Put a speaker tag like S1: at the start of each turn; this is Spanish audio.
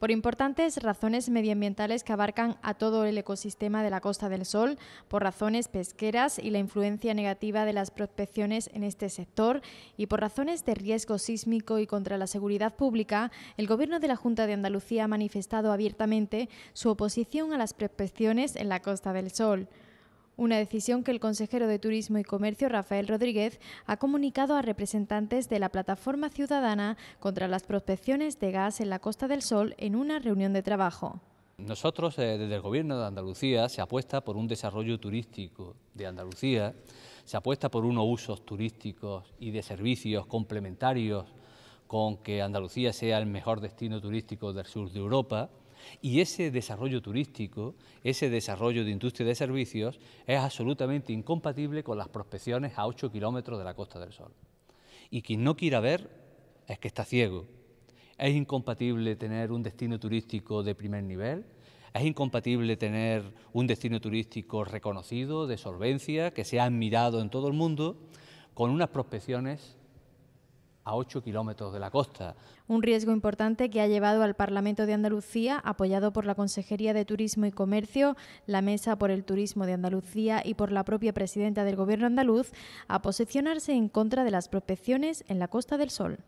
S1: Por importantes
S2: razones medioambientales que abarcan a todo el ecosistema de la Costa del Sol, por razones pesqueras y la influencia negativa de las prospecciones en este sector, y por razones de riesgo sísmico y contra la seguridad pública, el Gobierno de la Junta de Andalucía ha manifestado abiertamente su oposición a las prospecciones en la Costa del Sol una decisión que el consejero de Turismo y Comercio Rafael Rodríguez ha comunicado a representantes de la Plataforma Ciudadana contra las prospecciones de gas en la Costa del Sol en una reunión de trabajo.
S3: Nosotros, eh, desde el Gobierno de Andalucía, se apuesta por un desarrollo turístico de Andalucía, se apuesta por unos usos turísticos y de servicios complementarios con que Andalucía sea el mejor destino turístico del sur de Europa. Y ese desarrollo turístico, ese desarrollo de industria de servicios, es absolutamente incompatible con las prospecciones a 8 kilómetros de la Costa del Sol. Y quien no quiera ver es que está ciego. Es incompatible tener un destino turístico de primer nivel, es incompatible tener un destino turístico reconocido, de solvencia, que sea admirado en todo el mundo, con unas prospecciones a 8 kilómetros de la costa.
S2: Un riesgo importante que ha llevado al Parlamento de Andalucía, apoyado por la Consejería de Turismo y Comercio, la Mesa por el Turismo de Andalucía y por la propia presidenta del Gobierno andaluz, a posicionarse en contra de las prospecciones en la Costa
S1: del Sol.